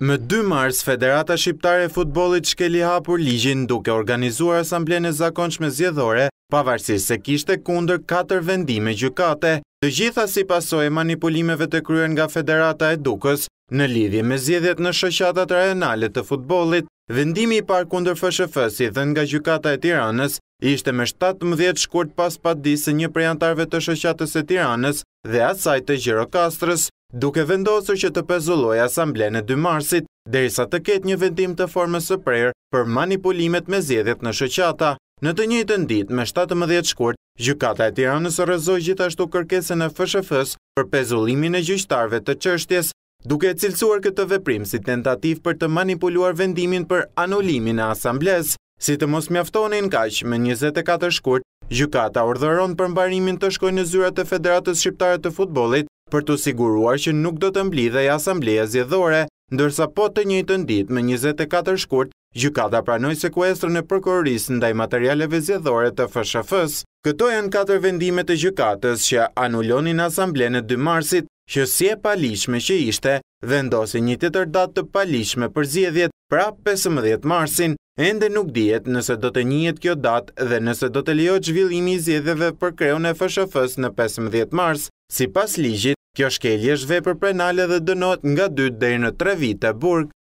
Më 2 mars, Federata Shqiptare e Futbolit shkeli hapur ligjin duke organizuar asamblen e zakonç me zjedhore, se kishte kunder 4 vendime gjukate, të gjitha si pasoj manipulimeve të kryen nga Federata e Dukës, në lidhje me zjedhjet në shëshatat rajonale të futbolit, Vendimi i parë kundër FSHF-s i dhënë nga gjykata e Tiranës ishte me 17 shkurt pas disë një prej antarëve të shoqatës së Tiranës dhe asaj të Gjirokastrës, duke vendosur që të pezulloj Asamblene 2 marsit, derisa të ketë një vendim të formës së prerë për manipulimet me zjedhjet në shoqata. Në të njëjtën ditë, me 17 shkurt, gjykata e Tiranës rëzoj gjithashtu kërkesën e FSHF-s për pezullimin e gjyqtarëve të çështjes Duke e cilësuar këtë veprim si tentativ për të manipuluar vendimin për anulimin e asambles, si të mos mjaftonin kaq me 24 shkurt, Gjukata ordhëron për mbarimin të shkojnë në zyrat e Federatës Shqiptare të Futbolit për të siguruar që nuk do të mblidhej asambleja zjedhore, ndërsa po të njëjtën ditë me 24 shkurt, Gjukata pranoi sekuestrën e prokurorisë ndaj materialeve zjedhore të FSHF-s. Këto janë katër vendime të gjykatës që anulonin asamblenë 2 marsit, që si e palishme që ishte, vendosi një të datë të palishme për zjedhjet pra 15 marsin, ende nuk dijet nëse do të njët kjo datë dhe nëse do të liot zhvillimi zjedheve për kreun e fëshëfës në 15 mars, si pas ligjit, kjo shkelje shve për penale dhe dënot nga 2 dhe në 3 vite burg,